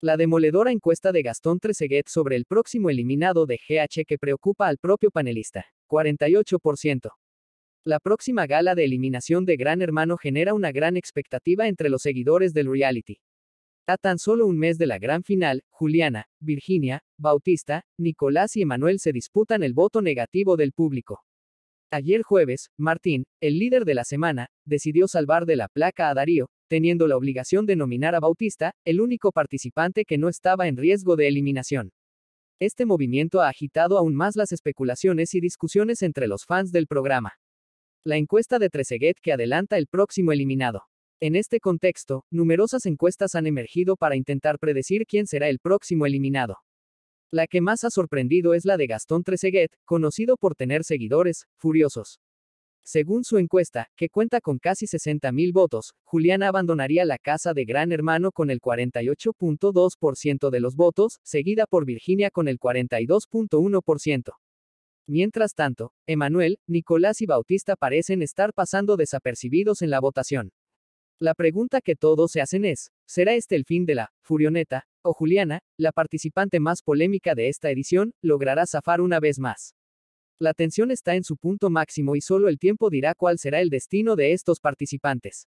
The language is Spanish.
La demoledora encuesta de Gastón Treseguet sobre el próximo eliminado de GH que preocupa al propio panelista, 48%. La próxima gala de eliminación de Gran Hermano genera una gran expectativa entre los seguidores del reality. A tan solo un mes de la gran final, Juliana, Virginia, Bautista, Nicolás y Emanuel se disputan el voto negativo del público. Ayer jueves, Martín, el líder de la semana, decidió salvar de la placa a Darío, teniendo la obligación de nominar a Bautista, el único participante que no estaba en riesgo de eliminación. Este movimiento ha agitado aún más las especulaciones y discusiones entre los fans del programa. La encuesta de Treseguet que adelanta el próximo eliminado. En este contexto, numerosas encuestas han emergido para intentar predecir quién será el próximo eliminado. La que más ha sorprendido es la de Gastón Treseguet, conocido por tener seguidores furiosos. Según su encuesta, que cuenta con casi 60.000 votos, Juliana abandonaría la casa de Gran Hermano con el 48.2% de los votos, seguida por Virginia con el 42.1%. Mientras tanto, Emanuel, Nicolás y Bautista parecen estar pasando desapercibidos en la votación. La pregunta que todos se hacen es, ¿será este el fin de la Furioneta, o Juliana, la participante más polémica de esta edición, logrará zafar una vez más? La tensión está en su punto máximo y solo el tiempo dirá cuál será el destino de estos participantes.